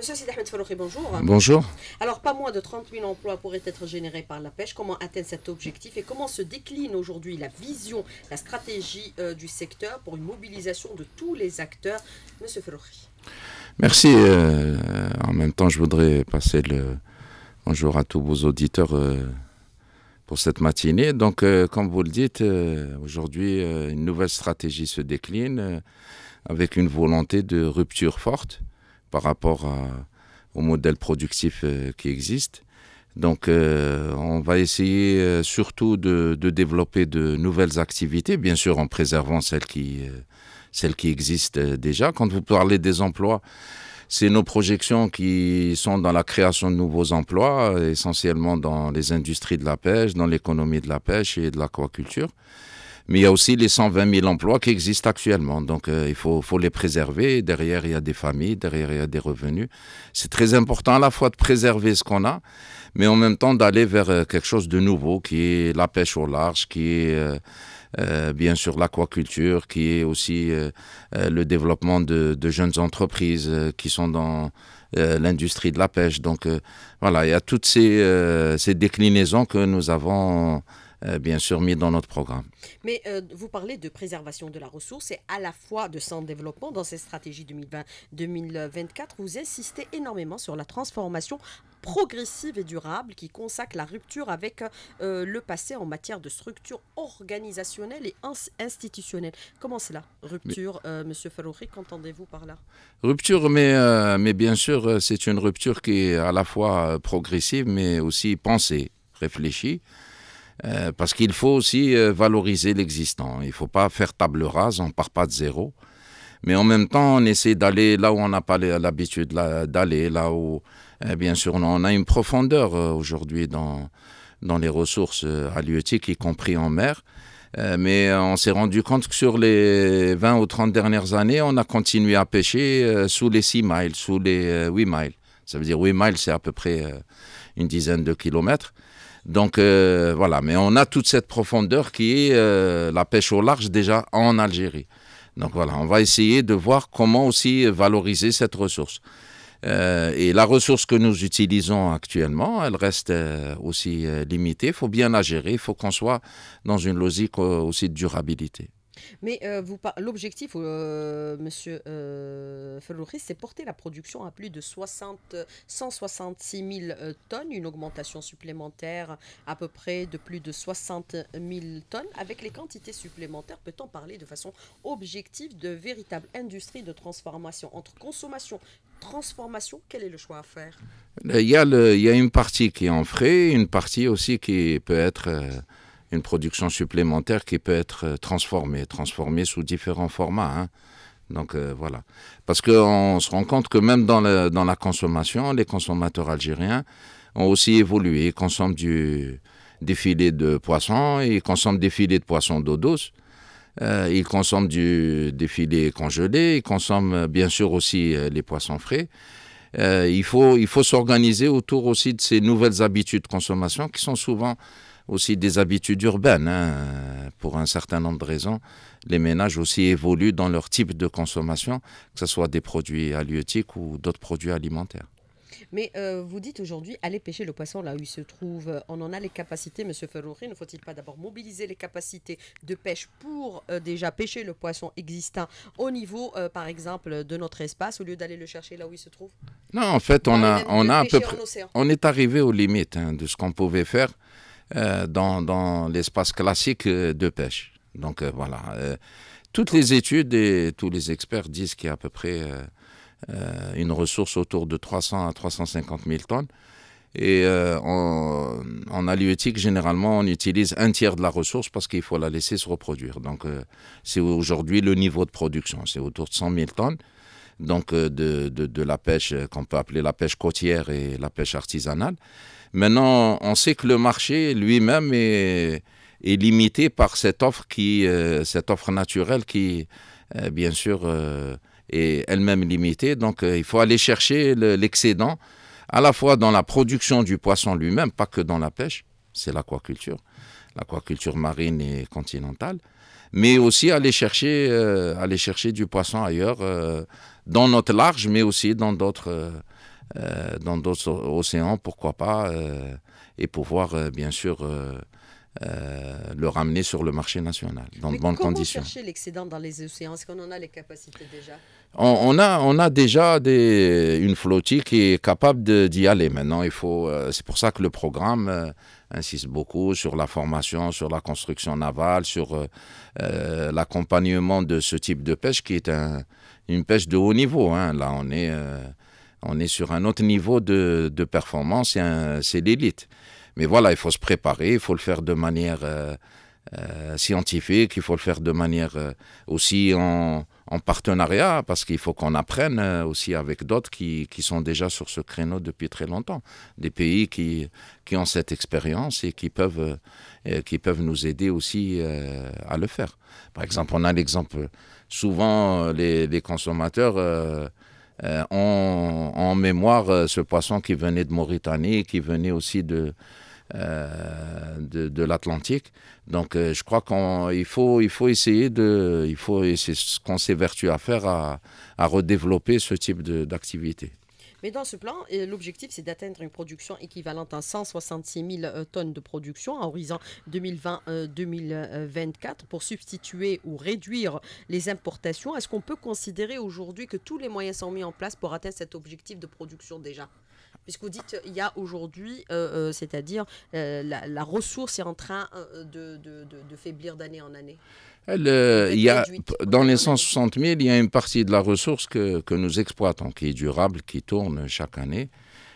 Monsieur Sid Ahmed bonjour. Bonjour. Alors, pas moins de 30 000 emplois pourraient être générés par la pêche. Comment atteindre cet objectif et comment se décline aujourd'hui la vision, la stratégie euh, du secteur pour une mobilisation de tous les acteurs Monsieur Farouki. Merci. Euh, en même temps, je voudrais passer le bonjour à tous vos auditeurs euh, pour cette matinée. Donc, comme vous le dites, aujourd'hui, une nouvelle stratégie se décline avec une volonté de rupture forte par rapport au modèle productif euh, qui existe. Donc euh, on va essayer euh, surtout de, développer de nouvelles activités, bien sûr en préservant celles qui, celles qui existent déjà. Quand vous parlez des emplois, c'est nos projections qui sont dans la création de nouveaux emplois, essentiellement dans les industries de la pêche, dans l'économie de la pêche et de l'aquaculture. Mais il y a aussi les 120 000 emplois qui existent actuellement. Donc euh, il faut, faut, les préserver. Derrière, il y a des familles, derrière, il y a des revenus. C'est très important à la fois de préserver ce qu'on a, mais en même temps d'aller vers euh, quelque chose de nouveau qui est la pêche au large, qui est... Euh, bien sûr l'aquaculture, qui est aussi le développement de, jeunes entreprises qui sont dans l'industrie de la pêche. Donc voilà, il y a toutes ces, ces déclinaisons que nous avons euh, bien sûr mis dans notre programme. Mais euh, vous parlez de préservation de la ressource et à la fois de son développement dans cette stratégie 2020-2024. Vous insistez énormément sur la transformation progressive et durable qui consacre la rupture avec euh, le passé en matière de structure organisationnelle et institutionnelle. Comment cela Rupture, M. Monsieur Farouri, qu'entendez-vous par là Rupture, mais, mais bien sûr, c'est une rupture qui est à la fois progressive, mais aussi pensée, réfléchie. Euh, parce qu'il faut aussi euh, valoriser l'existant. Il ne faut pas faire table rase, on ne part pas de zéro. Mais en même temps, on essaie d'aller là où on n'a pas l'habitude d'aller, là où, euh, bien sûr, on a une profondeur aujourd'hui dans, dans les ressources halieutiques, y compris en mer. Mais on s'est rendu compte que sur les 20 ou 30 dernières années, on a continué à pêcher sous les 6 miles, sous les 8 miles. Ça veut dire 8 miles, c'est à peu près une dizaine de kilomètres. Donc euh, voilà, mais on a toute cette profondeur qui est euh, la pêche au large déjà en Algérie. Donc voilà, on va essayer de voir comment aussi valoriser cette ressource. Euh, et la ressource que nous utilisons actuellement, elle reste aussi limitée. Il faut bien la gérer, il faut qu'on soit dans une logique aussi de durabilité. Mais euh, vous l'objectif, M. Euh, monsieur euh, c'est porter la production à plus de 60, 166 000 tonnes, une augmentation supplémentaire à peu près de plus de 60 000 tonnes. Avec les quantités supplémentaires, peut-on parler de façon objective de véritable industrie de transformation entre consommation transformation, quel est le choix à faire il y, a une partie qui est en frais, une partie aussi qui peut être euh, une production supplémentaire qui peut être euh, transformée, transformée sous différents formats. Hein. Donc euh, voilà. Parce qu'on se rend compte que même dans, dans la consommation, les consommateurs algériens ont aussi évolué. Ils consomment du, des filets de poisson, ils consomment des filets de poisson d'eau douce, euh, ils consomment du, des filets congelés, ils consomment bien sûr aussi les poissons frais. il faut, il faut s'organiser autour aussi de ces nouvelles habitudes de consommation qui sont souvent aussi des habitudes urbaines. Hein. Pour un certain nombre de raisons, les ménages aussi évoluent dans leur type de consommation, que ce soit des produits halieutiques ou d'autres produits alimentaires. Mais euh, vous dites aujourd'hui, allez pêcher le poisson là où il se trouve. Euh, on en a les capacités, Monsieur Ferrori, Ne faut-il pas d'abord mobiliser les capacités de pêche pour euh, déjà pêcher le poisson existant au niveau, par exemple, de notre espace, au lieu d'aller le chercher là où il se trouve Non, en fait, on, a, on a à peu près. On est arrivé aux limites hein, de ce qu'on pouvait faire. Euh, dans, dans l'espace classique euh, de pêche. Donc euh, voilà, toutes les études et tous les experts disent qu'il y a à peu près une ressource autour de 300 à 350 000 tonnes. Et en, en, halieutique, généralement, on utilise un tiers de la ressource parce qu'il faut la laisser se reproduire. Donc, c'est aujourd'hui le niveau de production, c'est autour de 100 000 tonnes. Donc, de, de, la pêche qu'on peut appeler la pêche côtière et la pêche artisanale. Maintenant, on sait que le marché lui-même est, est, limité par cette offre, qui, euh, cette offre naturelle qui, euh, bien sûr, euh, est elle-même limitée. Donc, il faut aller chercher l'excédent, à la fois dans la production du poisson lui-même, pas que dans la pêche, c'est l'aquaculture, l'aquaculture marine et continentale, mais aussi aller chercher, aller chercher du poisson ailleurs, dans notre large, mais aussi dans d'autres euh, dans d'autres océans, pourquoi pas, euh, et pouvoir euh, bien sûr le ramener sur le marché national dans de bonnes conditions. Comment chercher l'excédent dans les océans Est-ce qu'on en a les capacités déjà on, a, on a déjà des, une flottille qui est capable d'y aller. Maintenant, il faut. c'est pour ça que le programme insiste beaucoup sur la formation, sur la construction navale, sur l'accompagnement de ce type de pêche qui est une pêche de haut niveau. Hein. Là, on est on est sur un autre niveau de, de performance, c'est l'élite. Mais voilà, il faut se préparer, il faut le faire de manière euh, euh, scientifique, il faut le faire de manière euh, aussi en, partenariat, parce qu'il faut qu'on apprenne aussi avec d'autres qui, sont déjà sur ce créneau depuis très longtemps, des pays qui, qui ont cette expérience et qui peuvent, qui peuvent nous aider aussi à le faire. Par exemple, on a l'exemple, souvent les, les consommateurs euh, en mémoire euh, ce poisson qui venait de Mauritanie, qui venait aussi de, euh, de, l'Atlantique. Donc je crois qu'il faut, il faut essayer de, il faut, c'est ce qu'on s'est vertu à faire, à redévelopper ce type d'activité. Mais dans ce plan, euh, l'objectif, c'est d'atteindre une production équivalente à 166 000 euh, tonnes de production à horizon 2020-2024 euh, pour substituer ou réduire les importations. Est-ce qu'on peut considérer aujourd'hui que tous les moyens sont mis en place pour atteindre cet objectif de production déjà Puisque vous dites, il y a aujourd'hui, c'est-à-dire la, ressource est en train de faiblir d'année en année. Euh, il y a, dans les 160 000, il y a une partie de la ressource que, nous exploitons, qui est durable, qui tourne chaque année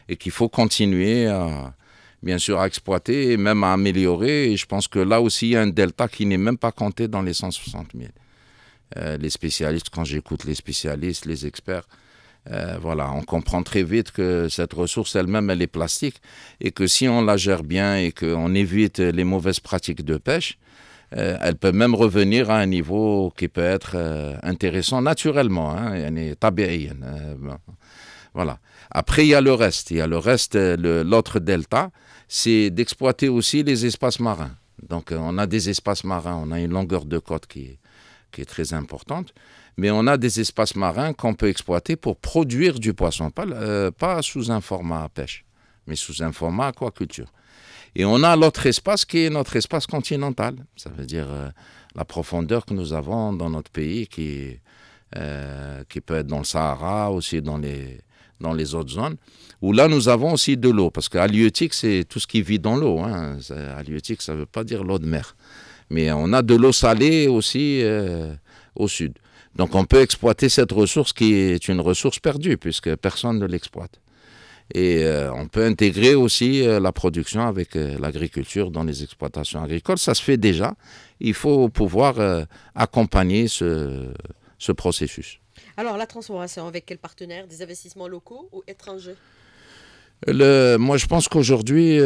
et qu'il faut continuer à, bien sûr, à exploiter et même à améliorer. Et je pense que là aussi, il y a un delta qui n'est même pas compté dans les 160 000. Euh, les spécialistes, quand j'écoute les spécialistes, les experts, euh, voilà, on comprend très vite que cette ressource elle-même, elle est plastique et que si on la gère bien et qu'on évite les mauvaises pratiques de pêche, euh, elle peut même revenir à un niveau qui peut être euh, intéressant naturellement, hein, euh, voilà. Après, il y a le reste. Il y a le reste, l'autre delta, c'est d'exploiter aussi les espaces marins. Donc, on a des espaces marins, on a une longueur de côte qui est, très importante, mais on a des espaces marins qu'on peut exploiter pour produire du poisson, pas, pas sous un format pêche, mais sous un format aquaculture. Et on a l'autre espace qui est notre espace continental. Ça veut dire euh, la profondeur que nous avons dans notre pays qui, euh, qui peut être dans le Sahara, aussi dans les, dans les autres zones. Où là, nous avons aussi de l'eau. Parce qu'halieutique, c'est tout ce qui vit dans l'eau. Hein. Halieutique, ça ne veut pas dire l'eau de mer. Mais on a de l'eau salée aussi euh, au sud. Donc on peut exploiter cette ressource qui est une ressource perdue puisque personne ne l'exploite. Et euh, on peut intégrer aussi euh, la production avec euh, l'agriculture dans les exploitations agricoles. Ça se fait déjà. Il faut pouvoir accompagner ce, ce processus. Alors la transformation avec quels partenaire Des investissements locaux ou étrangers le, moi, je pense qu'aujourd'hui,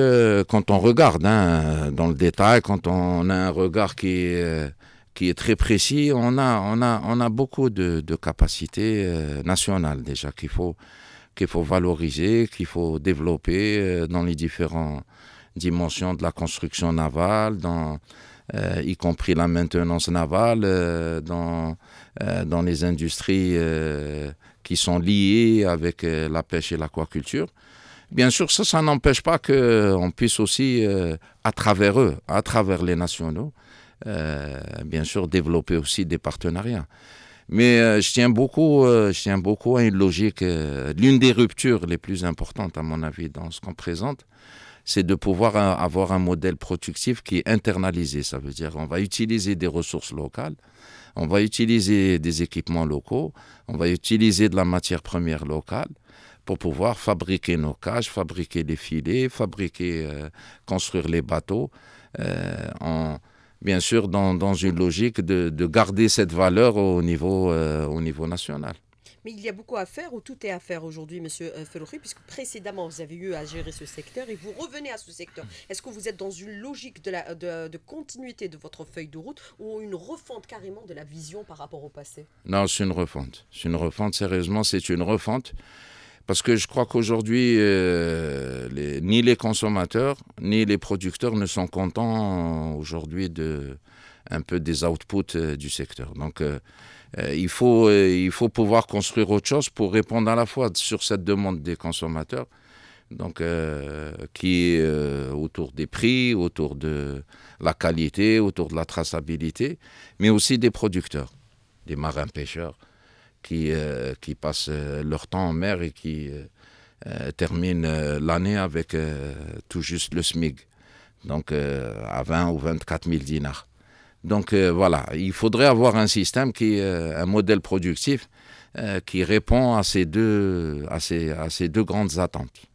quand on regarde hein, dans le détail, quand on a un regard qui est, qui est très précis, on a, on a, on a beaucoup de, de capacités nationales déjà qu'il faut, qu'il faut valoriser, qu'il faut développer euh, dans les différentes dimensions de la construction navale, dans, euh, y compris la maintenance navale, euh, dans, dans les industries qui sont liées avec la pêche et l'aquaculture. Bien sûr, ça, ça n'empêche pas qu'on puisse aussi, à travers eux, à travers les nationaux, bien sûr, développer aussi des partenariats. Mais euh, je, tiens beaucoup, euh, je tiens beaucoup à une logique. Euh, l'une des ruptures les plus importantes, à mon avis, dans ce qu'on présente, c'est de pouvoir avoir un modèle productif qui est internalisé. Ça veut dire qu'on va utiliser des ressources locales, on va utiliser des équipements locaux, on va utiliser de la matière première locale pour pouvoir fabriquer nos cages, fabriquer les filets, fabriquer, construire les bateaux. en bien sûr, dans, dans une logique de, de, garder cette valeur au niveau, euh, au niveau national. Mais il y a beaucoup à faire, ou tout est à faire aujourd'hui, Monsieur euh, Felroui, puisque précédemment, vous avez eu à gérer ce secteur et vous revenez à ce secteur. Est-ce que vous êtes dans une logique de, la, de, de, continuité de votre feuille de route ou une refonte carrément de la vision par rapport au passé Non, c'est une refonte. C'est une refonte, sérieusement, c'est une refonte. Parce que je crois qu'aujourd'hui, euh, ni les consommateurs, ni les producteurs ne sont contents aujourd'hui de un peu des outputs euh, du secteur. Donc, euh, il, faut, il faut pouvoir construire autre chose pour répondre à la fois sur cette demande des consommateurs, donc, qui est autour des prix, autour de la qualité, autour de la traçabilité, mais aussi des producteurs, des marins-pêcheurs qui, euh, qui passent euh, leur temps en mer et qui euh, terminent l'année avec tout juste le SMIG, donc à 20 ou 24 000 dinars. Donc voilà, il faudrait avoir un système qui, un modèle productif qui répond à ces deux, à ces, à ces deux grandes attentes.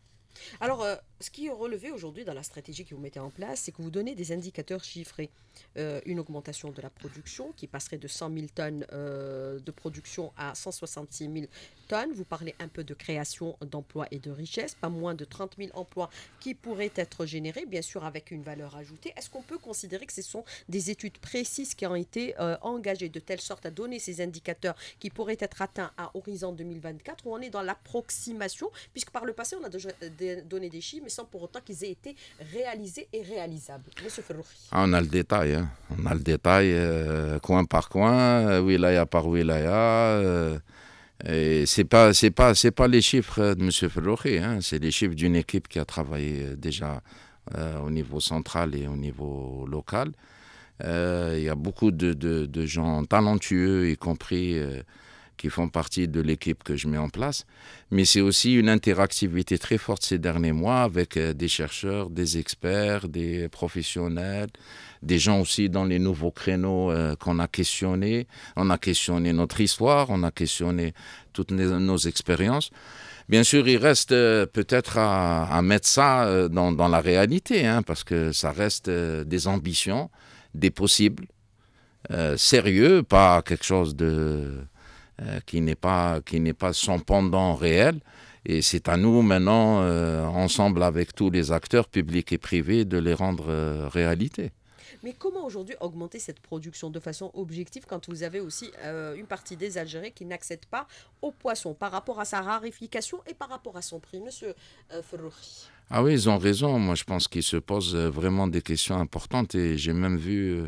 Alors, ce qui est relevé aujourd'hui dans la stratégie que vous mettez en place, c'est que vous donnez des indicateurs chiffrés. Euh, une augmentation de la production qui passerait de 100 000 tonnes euh, de production à 166 000 tonnes. Vous parlez un peu de création d'emplois et de richesses, pas moins de 30 000 emplois qui pourraient être générés, bien sûr avec une valeur ajoutée. Est-ce qu'on peut considérer que ce sont des études précises qui ont été euh, engagées de telle sorte à donner ces indicateurs qui pourraient être atteints à horizon 2024 où on est dans l'approximation, puisque par le passé on a donné des chiffres, sans pour autant qu'ils aient été réalisés et réalisables. Monsieur ah, on a le détail, hein. on a le détail, euh, coin par coin, euh, wilaya par wilaya. Euh, et c'est pas c'est pas c'est pas les chiffres de Monsieur Ferrochi, hein, c'est les chiffres d'une équipe qui a travaillé déjà au niveau central et au niveau local. Il y a beaucoup de, de, de, gens talentueux, y compris qui font partie de l'équipe que je mets en place, mais c'est aussi une interactivité très forte ces derniers mois avec euh, des chercheurs, des experts, des professionnels, des gens aussi dans les nouveaux créneaux euh, qu'on a questionnés. On a questionné notre histoire, on a questionné toutes nos, expériences. Bien sûr, il reste euh, peut-être à, mettre ça dans, la réalité, hein, parce que ça reste des ambitions, des possibles, sérieux, pas quelque chose de euh, qui n'est pas, qui n'est pas son pendant réel. Et c'est à nous maintenant, euh, ensemble avec tous les acteurs publics et privés, de les rendre euh, réalité. Mais comment aujourd'hui augmenter cette production de façon objective quand vous avez aussi une partie des Algériens qui n'accèdent pas au poisson par rapport à sa rarification et par rapport à son prix, monsieur Ferrochi Ah oui, ils ont raison. Moi, je pense qu'ils se posent vraiment des questions importantes et j'ai même vu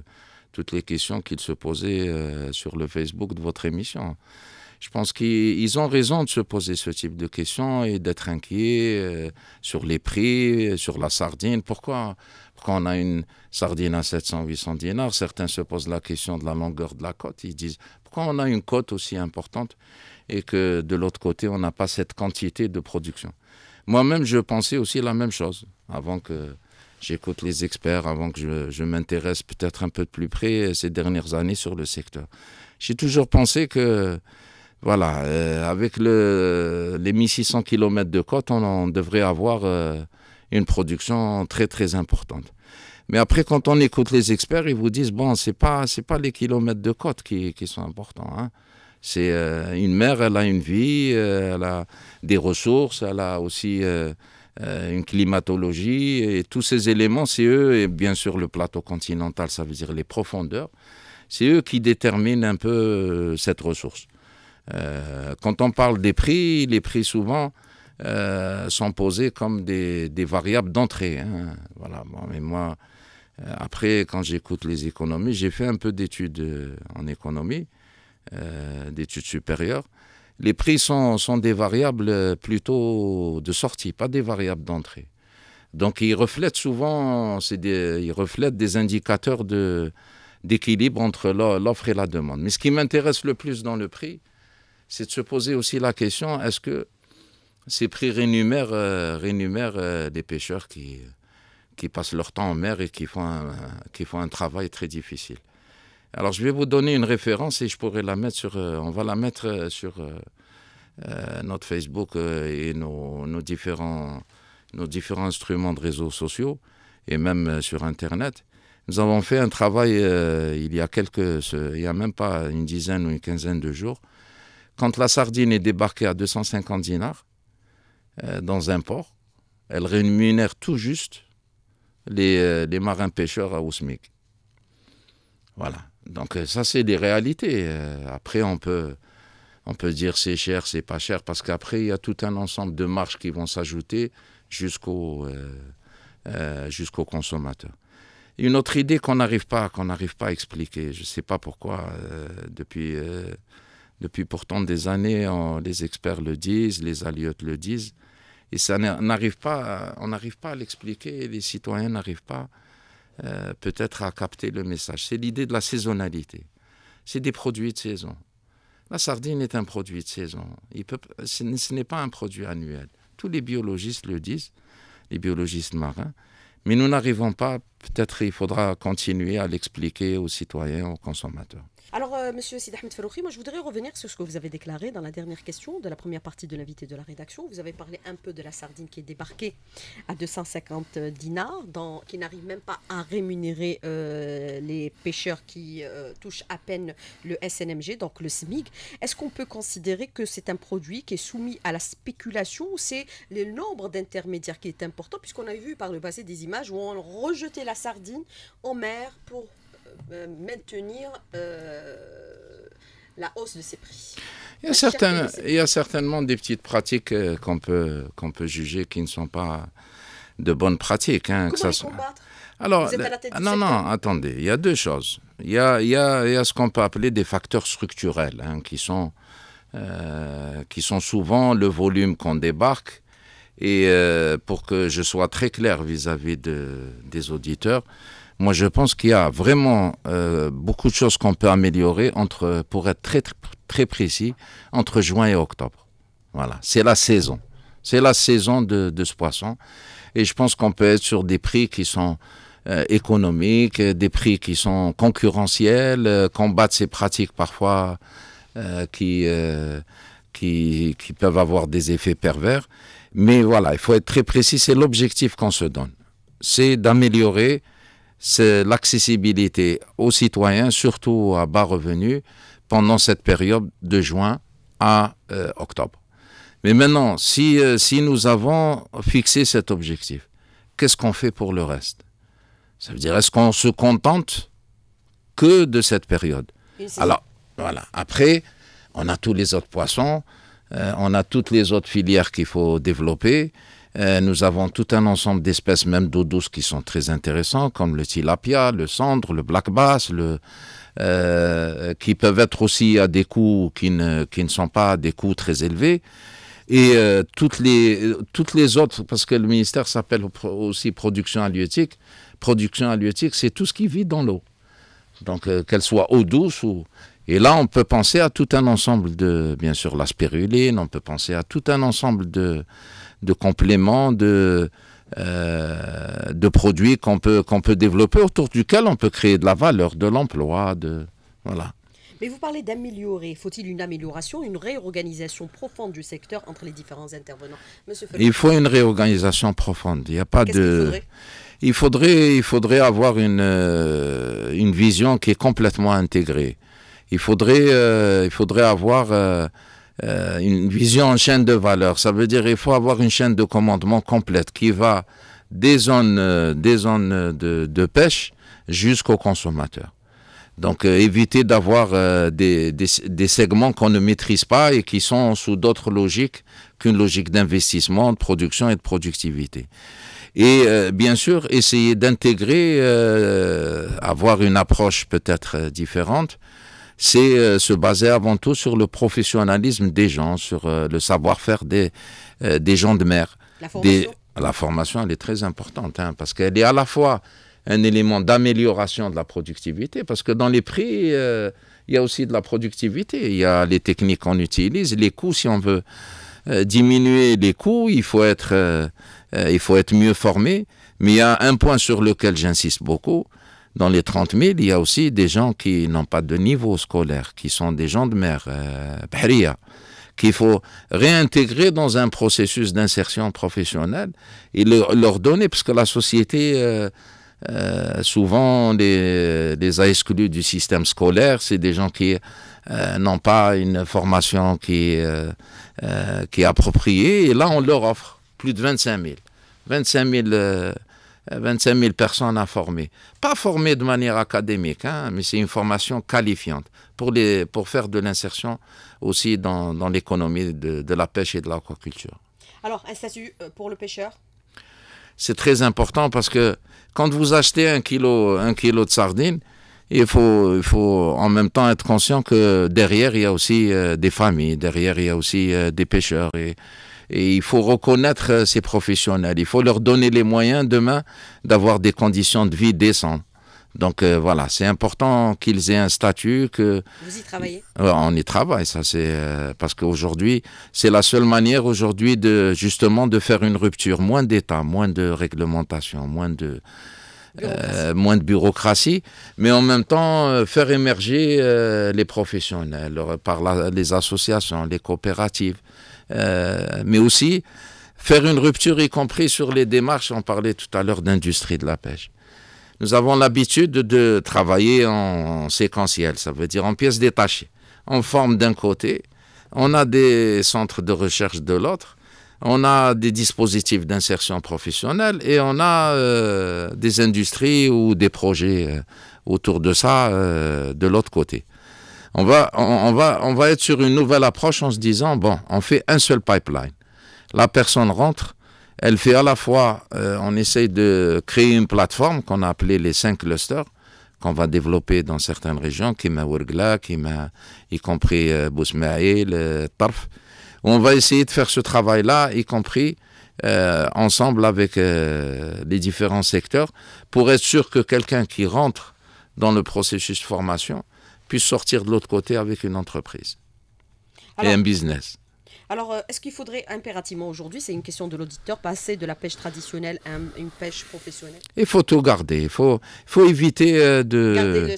toutes les questions qu'ils se posaient euh, sur le Facebook de votre émission. Je pense qu'ils ont raison de se poser ce type de questions et d'être inquiets euh, sur les prix, euh, sur la sardine. Pourquoi Pourquoi on a une sardine à 700, 800 dinars Certains se posent la question de la longueur de la côte. Ils disent pourquoi on a une côte aussi importante et que de l'autre côté, on n'a pas cette quantité de production Moi-même, je pensais aussi la même chose avant que J'écoute les experts avant que je, m'intéresse peut-être un peu de plus près ces dernières années sur le secteur. J'ai toujours pensé que, voilà, euh, avec le, les 1600 km de côte, on, devrait avoir euh, une production très très importante. Mais après, quand on écoute les experts, ils vous disent bon, c'est pas c'est pas les kilomètres de côte qui, sont importants. Hein. C'est euh, une mer, elle a une vie, elle a des ressources, elle a aussi euh, une climatologie, et tous ces éléments, c'est eux, et bien sûr le plateau continental, ça veut dire les profondeurs, c'est eux qui déterminent un peu euh, cette ressource. Euh, quand on parle des prix, les prix souvent sont posés comme des, variables d'entrée. Hein. Voilà, mais moi, après, quand j'écoute les économies, j'ai fait un peu d'études en économie, d'études supérieures les prix sont, des variables euh, plutôt de sortie, pas des variables d'entrée. Donc ils reflètent souvent, des, ils reflètent des indicateurs d'équilibre entre l'offre et la demande. Mais ce qui m'intéresse le plus dans le prix, c'est de se poser aussi la question, est-ce que ces prix rémunèrent, euh, euh, des pêcheurs qui, passent leur temps en mer et qui font un travail très difficile alors, je vais vous donner une référence et je pourrais la mettre sur. Euh, on va la mettre euh, sur euh, notre Facebook et nos, différents, nos différents instruments de réseaux sociaux et même sur Internet. Nous avons fait un travail il y a quelques. il y a même pas une dizaine ou une quinzaine de jours. Quand la sardine est débarquée à 250 dinars dans un port, elle rémunère tout juste les, les marins pêcheurs à Ousmik. Voilà. Donc euh, ça, c'est des réalités. Euh, après, on peut, on peut dire c'est cher, c'est pas cher, parce qu'après, il y a tout un ensemble de marges qui vont s'ajouter jusqu'au euh, consommateur. Une autre idée qu'on n'arrive pas, qu'on pas à expliquer, je ne sais pas pourquoi, depuis, pourtant des années, les experts le disent, les aliotes le disent, et ça n'arrive pas, on n'arrive pas à l'expliquer, les citoyens n'arrivent pas euh, peut-être à capter le message. C'est l'idée de la saisonnalité. C'est des produits de saison. La sardine est un produit de saison. Il ce n'est pas un produit annuel. Tous les biologistes le disent, les biologistes marins. Mais nous n'arrivons pas, peut-être il faudra continuer à l'expliquer aux citoyens, aux consommateurs. Alors, euh, monsieur Sid Ahmed moi je voudrais revenir sur ce que vous avez déclaré dans la dernière question de la première partie de l'invité de la rédaction. Vous avez parlé un peu de la sardine qui est débarquée à 250 dinars, qui n'arrive même pas à rémunérer euh, les pêcheurs qui euh, touchent à peine le SNMG, donc le SMIG. Est-ce qu'on peut considérer que c'est un produit qui est soumis à la spéculation ou c'est le nombre d'intermédiaires qui est important, puisqu'on a vu par le passé des images où on rejetait la sardine en mer pour euh, maintenir euh, la hausse de ces prix. Il y a, il certainement des petites pratiques euh, qu'on peut, qu'on peut juger qui ne sont pas de bonnes pratiques. Hein, Comment que ça les soit... Alors, non, non, attendez, il y a deux choses. Il y a, il y a, ce qu'on peut appeler des facteurs structurels, hein, qui, sont, qui sont souvent le volume qu'on débarque. Et pour que je sois très clair vis-à-vis de, des auditeurs, moi, je pense qu'il y a vraiment euh, beaucoup de choses qu'on peut améliorer entre, pour être très, très, précis, entre juin et octobre. Voilà, c'est la saison. C'est la saison de, de, ce poisson. Et je pense qu'on peut être sur des prix qui sont euh, économiques, des prix qui sont concurrentiels, euh, combattre ces pratiques parfois qui, qui, qui peuvent avoir des effets pervers. Mais voilà, il faut être très précis. C'est l'objectif qu'on se donne. C'est d'améliorer c'est l'accessibilité aux citoyens, surtout à bas revenus, pendant cette période de juin à euh, octobre. Mais maintenant, si, euh, si nous avons fixé cet objectif, qu'est-ce qu'on fait pour le reste Ça veut dire, est-ce qu'on se contente que de cette période Alors, voilà. Après, on a tous les autres poissons, euh, on a toutes les autres filières qu'il faut développer. Euh, nous avons tout un ensemble d'espèces, même d'eau douce, qui sont très intéressantes, comme le tilapia, le cendre, le black bass, euh, qui peuvent être aussi à des coûts qui ne, qui ne sont pas des coûts très élevés. Et euh, toutes, les, toutes les autres, parce que le ministère s'appelle aussi production halieutique, production halieutique, c'est tout ce qui vit dans l'eau. Donc, qu'elle soit eau douce ou. Et là, on peut penser à tout un ensemble de, bien sûr, la spiruline, on peut penser à tout un ensemble de, de compléments, de, euh, de produits qu'on peut, qu'on peut développer, autour duquel on peut créer de la valeur, de l'emploi. De, voilà. Mais vous parlez d'améliorer. Faut-il une amélioration, une réorganisation profonde du secteur entre les différents intervenants Il faut une réorganisation profonde. Il n'y a pas de. Il faudrait, il faudrait avoir une, euh, une vision qui est complètement intégrée. Il faudrait, euh, il faudrait avoir. Euh, une vision en chaîne de valeur. Ça veut dire qu'il faut avoir une chaîne de commandement complète qui va des zones, euh, des zones euh, de, pêche jusqu'au consommateur. Donc éviter d'avoir des, segments qu'on ne maîtrise pas et qui sont sous d'autres logiques qu'une logique d'investissement, de production et de productivité. Et bien sûr, essayer d'intégrer, avoir une approche peut-être différente c'est euh, se baser avant tout sur le professionnalisme des gens, sur euh, le savoir-faire euh, des, gens de mer. La formation, la formation elle est très importante hein, parce qu'elle est à la fois un élément d'amélioration de la productivité, parce que dans les prix, il y a aussi de la productivité, il y a les techniques qu'on utilise, les coûts si on veut. diminuer les coûts, il faut être, il faut être mieux formé. Mais il y a un point sur lequel j'insiste beaucoup, dans les 30 000, il y a aussi des gens qui n'ont pas de niveau scolaire, qui sont des gens de mer, euh, qu'il faut réintégrer dans un processus d'insertion professionnelle et leur donner, parce que la société, euh, euh, souvent, les, a exclus du système scolaire, c'est des gens qui euh, n'ont pas une formation qui, qui est appropriée, et là, on leur offre plus de 25 000. 25 000 25 euh, 000 personnes à former. Pas formées de manière académique, hein, mais c'est une formation qualifiante pour, les, pour faire de l'insertion aussi dans, l'économie de, de, la pêche et de l'aquaculture. Alors, un statut euh, pour le pêcheur C'est très important parce que quand vous achetez un kilo, un kilo de sardines, il faut, il faut en même temps être conscient que derrière, il y a aussi euh, des familles, derrière, il y a aussi des pêcheurs. Et, et il faut reconnaître euh, ces professionnels. Il faut leur donner les moyens demain d'avoir des conditions de vie décentes. Donc euh, voilà, c'est important qu'ils aient un statut que. Vous y travaillez On y travaille, ça c'est euh, parce qu'aujourd'hui c'est la seule manière aujourd'hui de justement de faire une rupture, moins d'État, moins de réglementation, moins de moins de bureaucratie, mais en même temps faire émerger les professionnels par les associations, les coopératives. Euh, mais aussi faire une rupture, y compris sur les démarches. On parlait tout à l'heure d'industrie de la pêche. Nous avons l'habitude de travailler en, séquentiel, ça veut dire en pièces détachées. en forme d'un côté, on a des centres de recherche de l'autre, on a des dispositifs d'insertion professionnelle et on a euh, des industries ou des projets euh, autour de ça de l'autre côté. On va, on, va, on va être sur une nouvelle approche en se disant, bon, on fait un seul pipeline. La personne rentre, elle fait à la fois, euh, on essaye de créer une plateforme qu'on a appelée les cinq clusters, qu'on va développer dans certaines régions, qui qui m'a y compris euh, le euh, Tarf. On va essayer de faire ce travail-là, y compris euh, ensemble avec les différents secteurs, pour être sûr que quelqu'un qui rentre dans le processus de formation, puisse sortir de l'autre côté avec une entreprise et un business. Alors, euh, est-ce qu'il faudrait impérativement aujourd'hui, c'est une question de l'auditeur, passer de la pêche traditionnelle à une pêche professionnelle Il faut tout garder. Il faut, faut éviter euh, de.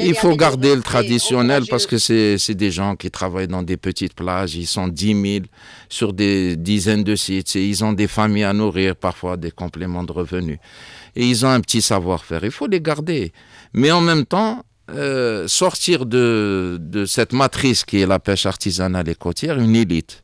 Il faut garder le traditionnel parce que c'est des gens qui travaillent dans des petites plages. Ils sont 10 000 sur des dizaines de sites. ils ont des familles à nourrir, parfois des compléments de revenus. Et ils ont un petit savoir-faire. Il faut les garder. Mais en même temps, euh, sortir de, cette matrice qui est la pêche artisanale et côtière, une élite.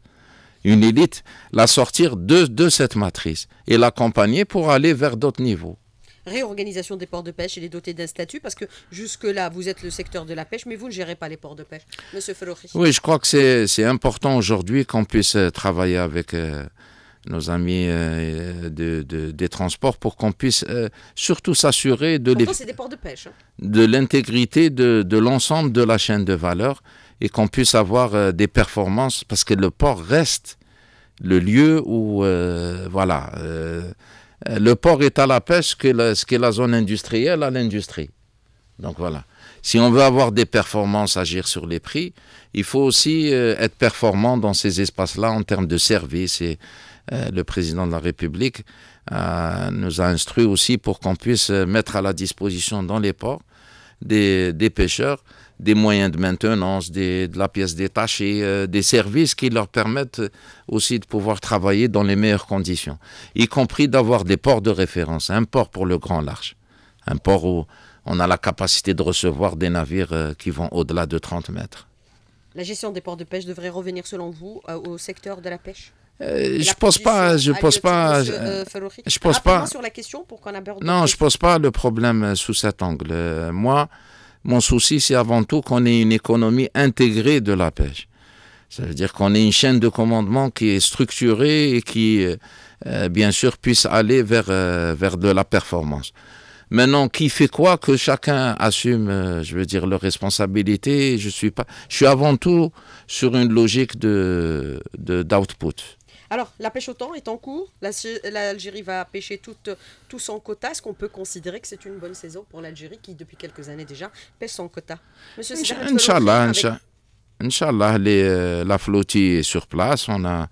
Une élite, la sortir de, cette matrice et l'accompagner pour aller vers d'autres niveaux réorganisation des ports de pêche et les doter d'un statut Parce que jusque-là, vous êtes le secteur de la pêche, mais vous ne gérez pas les ports de pêche. Monsieur Ferrochi. Oui, je crois que c'est important aujourd'hui qu'on puisse euh, travailler avec, euh, nos amis euh, de, des transports pour qu'on puisse euh, surtout s'assurer hein. de l'intégrité de, de l'ensemble de la chaîne de valeur et qu'on puisse avoir euh, des performances parce que le port reste le lieu où voilà le port est à la pêche que la, ce qu'est la zone industrielle à l'industrie donc voilà si on veut avoir des performances, agir sur les prix, il faut aussi être performant dans ces espaces-là en termes de services et, euh, le président de la République euh, nous a instruit aussi pour qu'on puisse euh, mettre à la disposition dans les ports des, pêcheurs des moyens de maintenance, de la pièce détachée, des services qui leur permettent aussi de pouvoir travailler dans les meilleures conditions, y compris d'avoir des ports de référence, un port pour le grand large, un port où on a la capacité de recevoir des navires qui vont au-delà de 30 mètres. La gestion des ports de pêche devrait revenir, selon vous, au secteur de la pêche euh, je pense pas, euh, euh, je pense pas, je, pas. question Non, je pose pas le problème sous cet angle. Moi, mon souci, c'est avant tout qu'on ait une économie intégrée de la pêche. Ça veut dire qu'on ait une chaîne de commandement qui est structurée et qui, bien sûr, puisse aller vers, vers de la performance. Maintenant, qui fait quoi que chacun assume, je veux dire, leur responsabilité Je suis pas, je suis avant tout sur une logique de d'output. Alors, la pêche au temps est en cours. L'Algérie va pêcher tout, tout son quota. Est-ce qu'on peut considérer que c'est une bonne saison pour l'Algérie qui, depuis quelques années déjà, pêche son quota Monsieur Inch'Allah, euh, la flottie est sur place. On a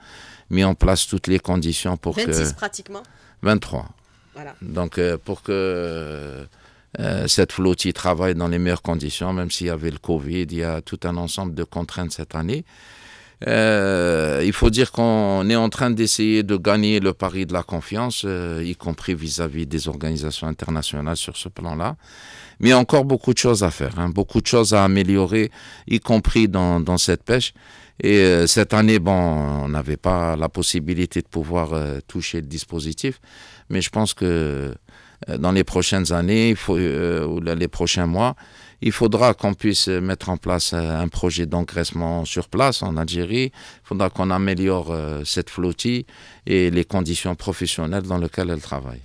mis en place toutes les conditions pour que. pratiquement 23. Voilà. Donc, euh, pour que euh, cette flottie travaille dans les meilleures conditions, même s'il y avait le Covid, il y a tout un ensemble de contraintes cette année. Euh, il faut dire qu'on est en train d'essayer de gagner le pari de la confiance, euh, y compris vis-à-vis des organisations internationales sur ce plan-là. Mais encore beaucoup de choses à faire, hein, beaucoup de choses à améliorer, y compris dans, cette pêche. Et euh, cette année, bon, on n'avait pas la possibilité de pouvoir toucher le dispositif, mais je pense que dans les prochaines années, il faut, ou les prochains mois, il faudra qu'on puisse mettre en place euh, un projet d'engraissement sur place en Algérie. Il faudra qu'on améliore euh, cette flottille et les conditions professionnelles dans lesquelles elle travaille.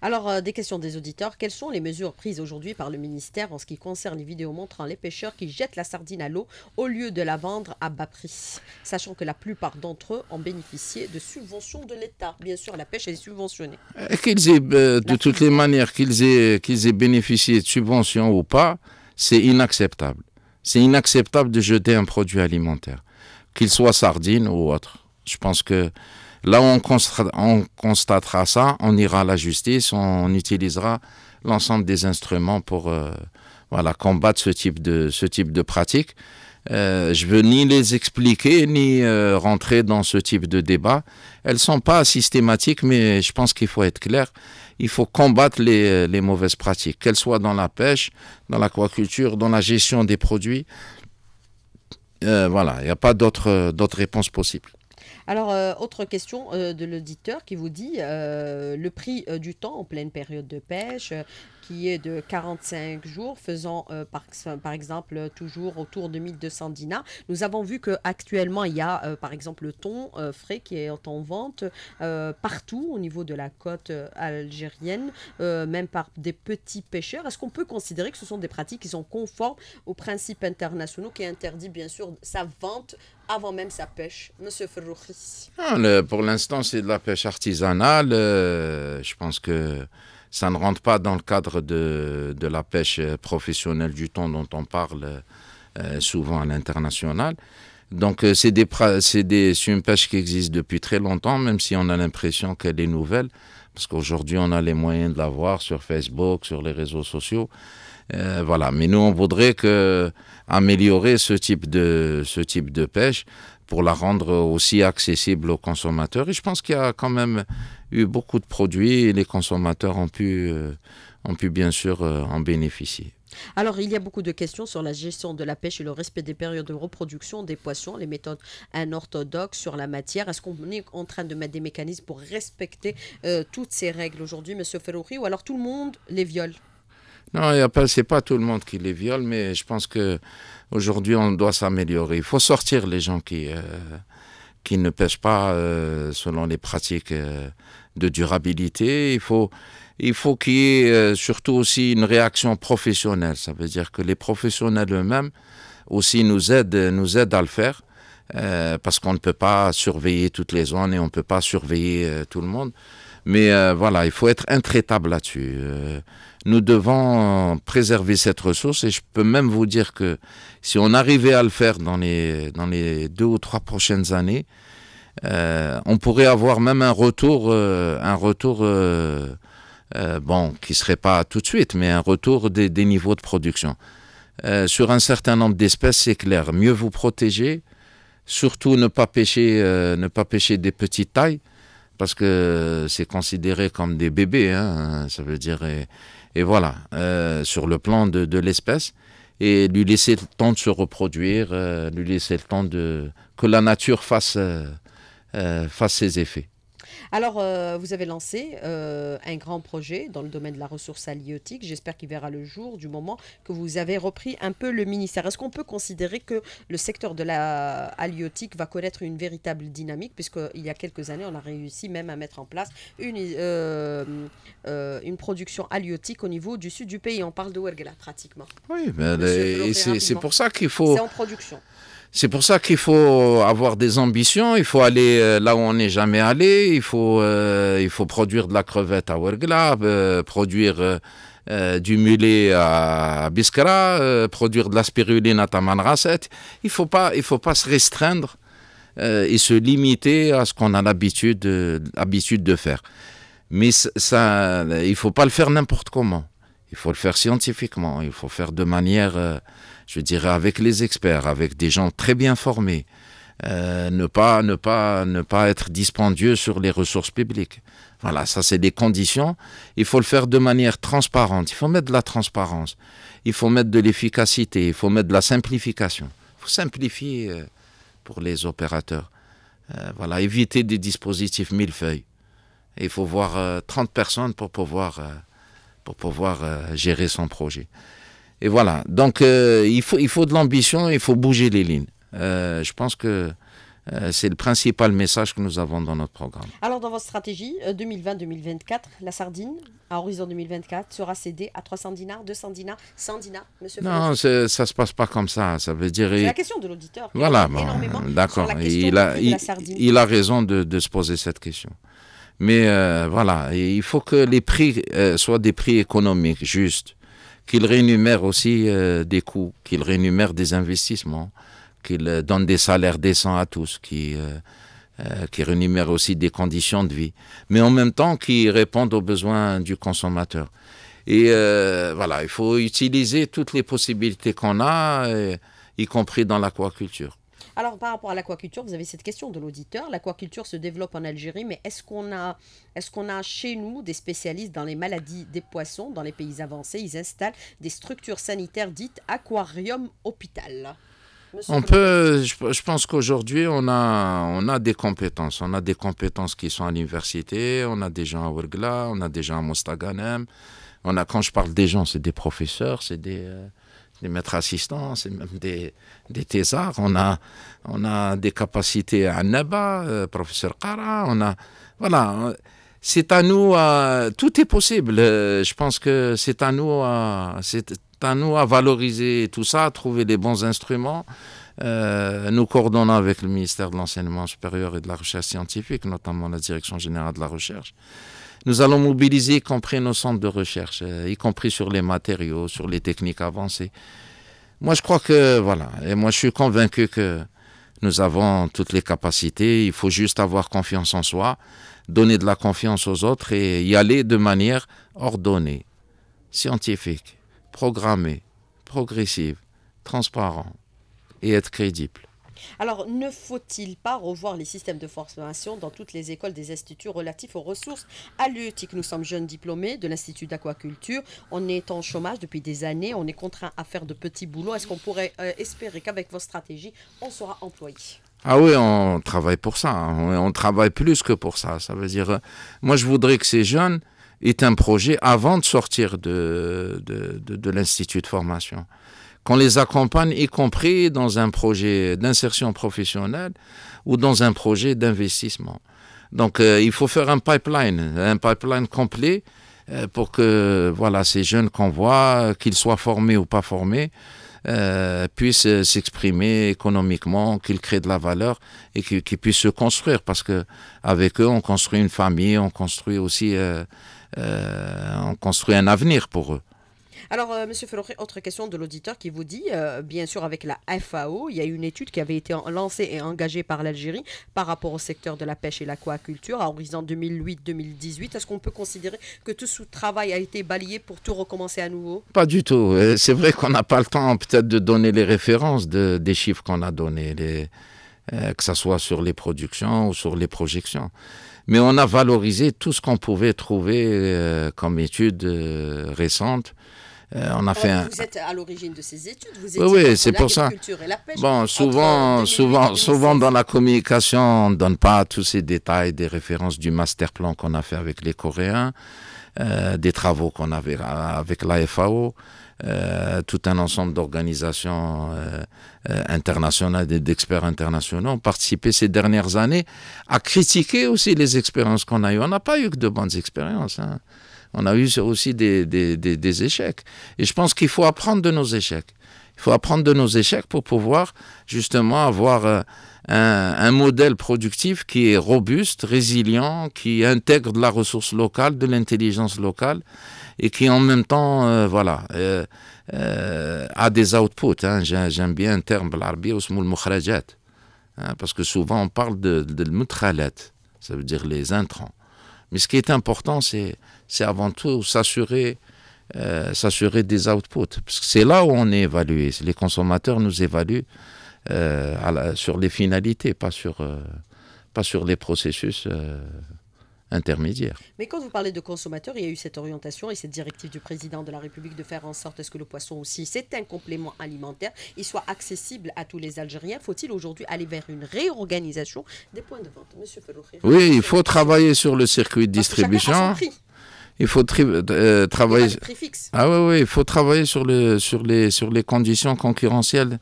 Alors, euh, des questions des auditeurs. Quelles sont les mesures prises aujourd'hui par le ministère en ce qui concerne les vidéos montrant les pêcheurs qui jettent la sardine à l'eau au lieu de la vendre à bas prix, sachant que la plupart d'entre eux ont bénéficié de subventions de l'État Bien sûr, la pêche est subventionnée. Qu'ils de toutes les manières, qu'ils aient, qu'ils aient bénéficié de subventions ou pas, c'est inacceptable. C'est inacceptable de jeter un produit alimentaire, qu'il soit sardine ou autre. Je pense que là où on constatera, ça, on ira à la justice, on utilisera l'ensemble des instruments pour euh, voilà, combattre ce type de, ce type de pratique. Euh, je veux ni les expliquer ni euh, rentrer dans ce type de débat. Elles sont pas systématiques, mais je pense qu'il faut être clair il faut combattre euh, les, mauvaises pratiques, qu'elles soient dans la pêche, dans l'aquaculture, dans la gestion des produits. Euh, voilà, il n'y a pas d'autre euh, réponses possibles. Alors, autre question de l'auditeur qui vous dit le prix du temps en pleine période de pêche, qui est de 45 jours, faisant euh, par, par, exemple toujours autour de 1200 dinars. Nous avons vu qu'actuellement, il y a euh, par exemple le thon euh, frais qui est en vente partout au niveau de la côte algérienne, même par des petits pêcheurs. Est-ce qu'on peut considérer que ce sont des pratiques qui sont conformes aux principes internationaux qui interdit bien sûr sa vente avant même sa pêche, Monsieur ah, Pour l'instant, c'est de la pêche artisanale. je pense que ça ne rentre pas dans le cadre de, de la pêche professionnelle du thon dont on parle euh, souvent à l'international. Donc euh, c'est une pêche qui existe depuis très longtemps, même si on a l'impression qu'elle est nouvelle, parce qu'aujourd'hui on a les moyens de la voir sur Facebook, sur les réseaux sociaux. Euh, voilà, mais nous on voudrait que, améliorer ce type, de, ce type de pêche pour la rendre aussi accessible aux consommateurs. Et je pense qu'il y a quand même eu beaucoup de produits et les consommateurs ont pu, euh, ont pu bien sûr euh, en bénéficier. Alors, il y a beaucoup de questions sur la gestion de la pêche et le respect des périodes de reproduction des poissons, les méthodes anorthodoxes sur la matière. Est-ce qu'on est en train de mettre des mécanismes pour respecter euh, toutes ces règles aujourd'hui, M. Ferrouri, ou alors tout le monde les viole non, ce n'est pas tout le monde qui les viole, mais je pense qu'aujourd'hui, on doit s'améliorer. Il faut sortir les gens qui, qui ne pêchent pas euh, selon les pratiques euh, de durabilité. Il faut il faut qu'il y ait euh, surtout aussi une réaction professionnelle. Ça veut dire que les professionnels eux-mêmes aussi nous aident, nous aident à le faire. parce qu'on ne peut pas surveiller toutes les zones et on ne peut pas surveiller tout le monde. Mais euh, voilà, il faut être intraitable là-dessus. Euh, nous devons préserver cette ressource et je peux même vous dire que si on arrivait à le faire dans les, dans les deux ou trois prochaines années, euh, on pourrait avoir même un retour, un retour bon, qui ne serait pas tout de suite, mais un retour des, des niveaux de production. sur un certain nombre d'espèces, c'est clair, mieux vous protéger, surtout ne pas pêcher, ne pas pêcher des petites tailles, parce que c'est considéré comme des bébés, hein, ça veut dire, et, voilà, euh, sur le plan de, l'espèce, et lui laisser le temps de se reproduire, euh, lui laisser le temps de, que la nature fasse, euh, fasse ses effets. Alors, euh, vous avez lancé euh, un grand projet dans le domaine de la ressource halieutique. J'espère qu'il verra le jour du moment que vous avez repris un peu le ministère. Est-ce qu'on peut considérer que le secteur de la halieutique va connaître une véritable dynamique, puisqu'il y a quelques années, on a réussi même à mettre en place une, euh, production halieutique au niveau du sud du pays. On parle de Wergla pratiquement. Oui, mais c'est pour ça qu'il faut. C'est en production. C'est pour ça qu'il faut avoir des ambitions, il faut aller euh, là où on n'est jamais allé, il faut, euh, il faut produire de la crevette à Wergla, euh, produire du mulet à Biskra, produire de la spiruline à Tamanrasset. Il ne faut, pas, il faut pas se restreindre et se limiter à ce qu'on a l'habitude de faire. Mais ça, il ne faut pas le faire n'importe comment. Il faut le faire scientifiquement, il faut le faire de manière je dirais, avec les experts, avec des gens très bien formés. Euh, ne pas ne pas ne pas être dispendieux sur les ressources publiques. Voilà, ça c'est des conditions. Il faut le faire de manière transparente. Il faut mettre de la transparence. Il faut mettre de l'efficacité. Il faut mettre de la simplification. Il faut simplifier euh, pour les opérateurs. Euh, voilà, éviter des dispositifs mille feuilles. il faut voir 30 personnes pour pouvoir pour pouvoir gérer son projet. Et voilà. Donc, euh, il, faut, il faut de l'ambition, il faut bouger les lignes. Euh, je pense que euh, c'est le principal message que nous avons dans notre programme. Alors, dans votre stratégie 2020-2024, la sardine, à horizon 2024, sera cédée à 300 dinars, 200 dinars, 100 dinars, monsieur Non, ça ne se passe pas comme ça. Ça veut dire. C'est la question de l'auditeur. Voilà, bon, d'accord. il, a, il, a raison de, de, se poser cette question. Mais voilà, il faut que les prix soient des prix économiques justes qu'il rémunère aussi euh, des coûts, qu'il rémunère des investissements, qu'il euh, donne des salaires décents à tous, qui, euh, qui rémunère aussi des conditions de vie, mais en même temps qu'ils répondent aux besoins du consommateur. Et voilà, il faut utiliser toutes les possibilités qu'on a, y compris dans l'aquaculture. Alors, par rapport à l'aquaculture, vous avez cette question de l'auditeur. L'aquaculture se développe en Algérie, mais est-ce qu'on a, est qu'on a chez nous des spécialistes dans les maladies des poissons Dans les pays avancés, ils installent des structures sanitaires dites aquarium-hôpital. on peut, je, pense qu'aujourd'hui, on a, on a des compétences. On a des compétences qui sont à l'université, on a des gens à Ouergla, on a des gens à Mostaganem. On a, quand je parle des gens, c'est des professeurs, c'est des, euh, des maîtres assistants, et même des, des thésards. On a, on a des capacités à Naba, euh, professeur Kara. On a, voilà, c'est à nous, tout est possible. Euh, je pense que c'est à nous, à, c'est à nous à valoriser tout ça, à trouver les bons instruments. Euh, nous coordonnons avec le ministère de l'Enseignement supérieur et de la Recherche scientifique, notamment la Direction générale de la Recherche. Nous allons mobiliser, y compris nos centres de recherche, euh, y compris sur les matériaux, sur les techniques avancées. Moi, je crois que, voilà, et moi, je suis convaincu que nous avons toutes les capacités, il faut juste avoir confiance en soi, donner de la confiance aux autres et y aller de manière ordonnée, scientifique, programmée, progressive, transparente et être crédible. Alors, ne faut-il pas revoir les systèmes de formation dans toutes les écoles des instituts relatifs aux ressources halieutiques Nous sommes jeunes diplômés de l'Institut d'aquaculture, on est en chômage depuis des années, on est contraint à faire de petits boulots. Est-ce qu'on pourrait euh, espérer qu'avec vos stratégies, on sera employé ah oui, on travaille pour ça. Hein. On travaille plus que pour ça. Ça veut dire, euh, moi, je voudrais que ces jeunes aient un projet avant de sortir de l'institut de formation qu'on les accompagne, y compris dans un projet d'insertion professionnelle ou dans un projet d'investissement. Donc euh, il faut faire un pipeline, un pipeline complet euh, pour que voilà, ces jeunes qu'on voit, qu'ils soient formés ou pas formés, euh, puissent s'exprimer économiquement, qu'ils créent de la valeur et qu'ils puissent se construire parce que avec eux on construit une famille, on construit aussi on construit un avenir pour eux. Alors, euh, Monsieur autre question de l'auditeur qui vous dit, euh, bien sûr, avec la FAO, il y a une étude qui avait été lancée et engagée par l'Algérie par rapport au secteur de la pêche et l'aquaculture à horizon 2008-2018. Est-ce qu'on peut considérer que tout ce travail a été balayé pour tout recommencer à nouveau Pas du tout. Euh, c'est vrai qu'on n'a pas le temps peut-être de donner les références des chiffres qu'on a donnés. que ce soit sur les productions ou sur les projections. Mais on a valorisé tout ce qu'on pouvait trouver comme étude récente. Euh, on a euh, fait Vous êtes à l'origine de ces études, vous Oui, c'est pour ça. Et la pêche, bon, souvent, souvent, souvent dans la communication, on ne donne pas tous ces détails des références du master plan qu'on a fait avec les Coréens, euh, des travaux qu'on avait avec la tout un ensemble d'organisations internationales d'experts internationaux ont participé ces dernières années à critiquer aussi les expériences qu'on a eues. On n'a pas eu que de bonnes expériences. Hein. On a eu aussi des, des, des, échecs. Et je pense qu'il faut apprendre de nos échecs. Il faut apprendre de nos échecs pour pouvoir justement avoir euh, un, un, modèle productif qui est robuste, résilient, qui intègre de la ressource locale, de l'intelligence locale et qui en même temps, euh, voilà, euh, a des outputs. Hein. J'aime bien le terme, hein, parce que souvent on parle de, de ça veut dire les intrants. Mais ce qui est important, c'est c'est avant tout s'assurer euh, s'assurer des outputs. Parce que c'est là où on est évalué. Les consommateurs nous évaluent euh, sur les finalités, pas sur, euh, pas sur les processus intermédiaires. Mais quand vous parlez de consommateurs, il y a eu cette orientation et cette directive du président de la République de faire en sorte est ce que le poisson aussi, c'est un complément alimentaire, il soit accessible à tous les Algériens. Faut-il aujourd'hui aller vers une réorganisation des points de vente Monsieur Oui, il faut travailler sur le circuit de distribution il faut euh, travailler. Ah oui il faut travailler sur, le, sur, les, sur les conditions concurrentielles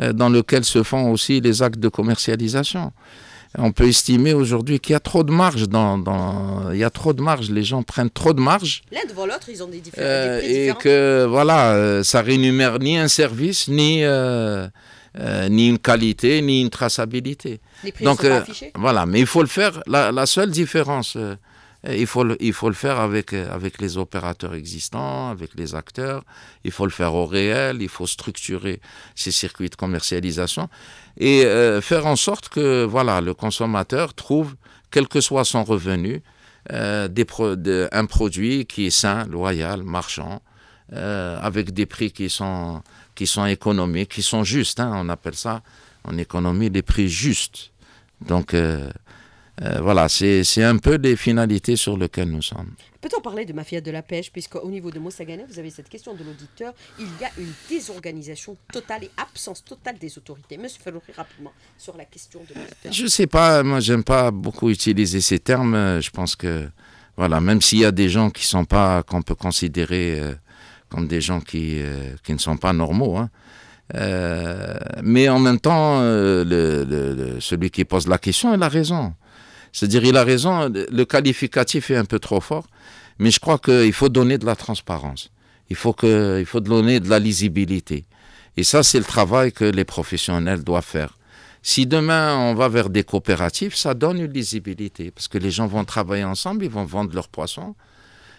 euh, dans lesquelles se font aussi les actes de commercialisation. On peut estimer aujourd'hui qu'il y a trop de marge. Dans, dans, il y a trop de marge. Les gens prennent trop de marge. L'un devant l'autre, ils ont des, diffé euh, prix Et que voilà, ça rémunère ni un service ni. ni une qualité, ni une traçabilité. Les prix Donc, sont pas voilà, mais il faut le faire. La, seule différence, il faut, le, il faut le faire avec, avec les opérateurs existants, avec les acteurs. Il faut le faire au réel. Il faut structurer ces circuits de commercialisation et euh, faire en sorte que voilà, le consommateur trouve, quel que soit son revenu, euh, des pro de, un produit qui est sain, loyal, marchand, euh, avec des prix qui sont, qui sont économiques, qui sont justes. Hein. on appelle ça en économie des prix justes. Donc, euh, voilà, c'est un peu les finalités sur lesquelles nous sommes. Peut-on parler de mafia de la pêche Puisqu'au niveau de Mossagana, vous avez cette question de l'auditeur. Il y a une désorganisation totale et absence totale des autorités. Monsieur Ferrouri, rapidement, sur la question de l'auditeur. Je ne sais pas, moi, j'aime pas beaucoup utiliser ces termes. Je pense que, voilà, même s'il y a des gens qui sont pas, qu'on peut considérer euh, comme des gens qui, euh, qui ne sont pas normaux, hein, mais en même temps, celui qui pose la question, il a raison. C'est-à-dire, il a raison, hein, le qualificatif est un peu trop fort, mais je crois qu'il faut donner de la transparence. Il faut, que, faut donner de la lisibilité. Et ça, c'est le travail que les professionnels doivent faire. Si demain on va vers des coopératives, ça donne une lisibilité parce que les gens vont travailler ensemble, ils vont vendre leurs poissons.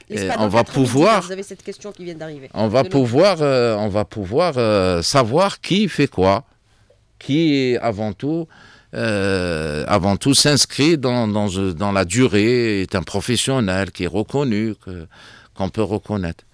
Et on va pouvoir. Vous avez cette question qui vient d'arriver. On, va pouvoir, euh, on va pouvoir euh, savoir qui fait quoi, qui avant tout euh, avant tout, s'inscrit dans, dans, la durée, est un professionnel qui est reconnu, qu'on peut reconnaître.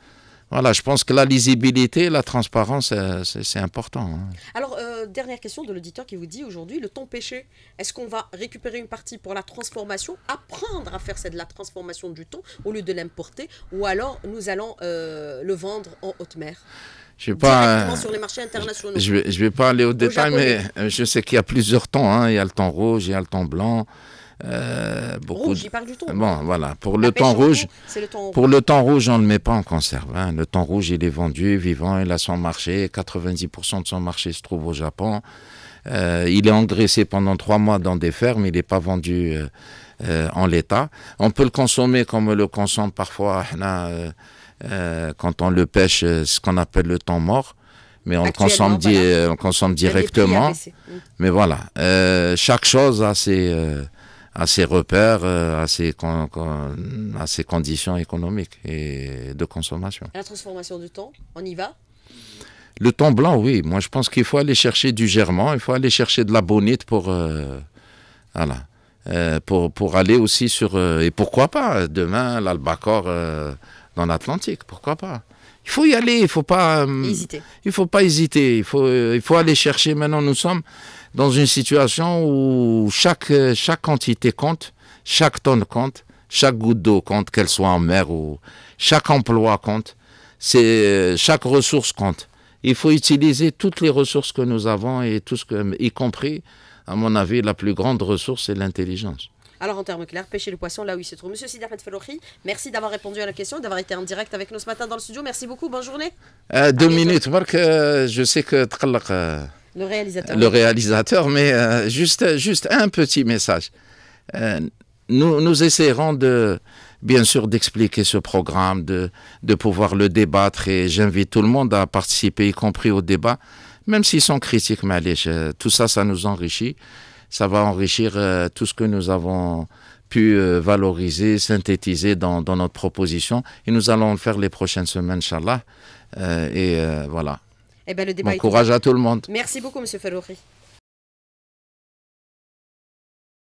Voilà, je pense que la lisibilité, la transparence, euh, c'est important. Hein. Alors, euh, dernière question de l'auditeur qui vous dit aujourd'hui, le ton pêché, est-ce qu'on va récupérer une partie pour la transformation, apprendre à faire cette, la transformation du ton au lieu de l'importer, ou alors nous allons le vendre en haute mer je vais pas. Je vais, pas aller au détail, mais euh, je sais qu'il y a plusieurs temps. Hein. Il y a le temps rouge, il y a le temps blanc. Euh, beaucoup Bon, voilà. Pour le temps rouge, pour le temps rouge, on ne le met pas en conserve. Hein. Le temps rouge, il est vendu vivant, il a son marché. 90% de son marché se trouve au Japon. Euh, il est engraissé pendant trois mois dans des fermes, il n'est pas vendu en l'état. On peut le consommer comme on le consomme parfois. Là, euh, quand on le pêche, euh, ce qu'on appelle le temps mort, mais on le consomme, euh, on consomme directement. Mais voilà, chaque chose a ses, repères, a ses, conditions économiques et de consommation. La transformation du temps, on y va le temps blanc, oui. Moi, je pense qu'il faut aller chercher du germant, il faut aller chercher de la bonite pour, pour, pour aller aussi sur. et pourquoi pas, demain, l'albacore, dans l'Atlantique, pourquoi pas Il faut y aller, il faut pas euh, hésiter. Il faut pas hésiter, euh, il faut aller chercher. Maintenant, nous sommes dans une situation où chaque euh, chaque quantité compte, chaque tonne compte, chaque goutte d'eau compte, qu'elle soit en mer ou chaque emploi compte, chaque ressource compte. Il faut utiliser toutes les ressources que nous avons et tout ce que, y compris, à mon avis, la plus grande ressource, c'est l'intelligence. Alors, en termes clairs, pêcher le poisson là où il se trouve. Monsieur Sidi Ahmed merci d'avoir répondu à la question, d'avoir été en direct avec nous ce matin dans le studio. Merci beaucoup. Bonne journée. Euh, deux minutes, Marc. Euh, je sais que. Euh, le réalisateur. Le réalisateur, mais juste, juste un petit message. nous, nous essaierons bien sûr d'expliquer ce programme, de, de pouvoir le débattre et j'invite tout le monde à participer, y compris au débat, même s'ils sont critiques, mais allez, tout ça, ça nous enrichit ça va enrichir euh, tout ce que nous avons pu euh, valoriser, synthétiser dans, notre proposition. Et nous allons le faire les prochaines semaines, Inch'Allah. Euh, et voilà. Eh ben, bon courage à tout le monde. Merci beaucoup, Monsieur Fallouri.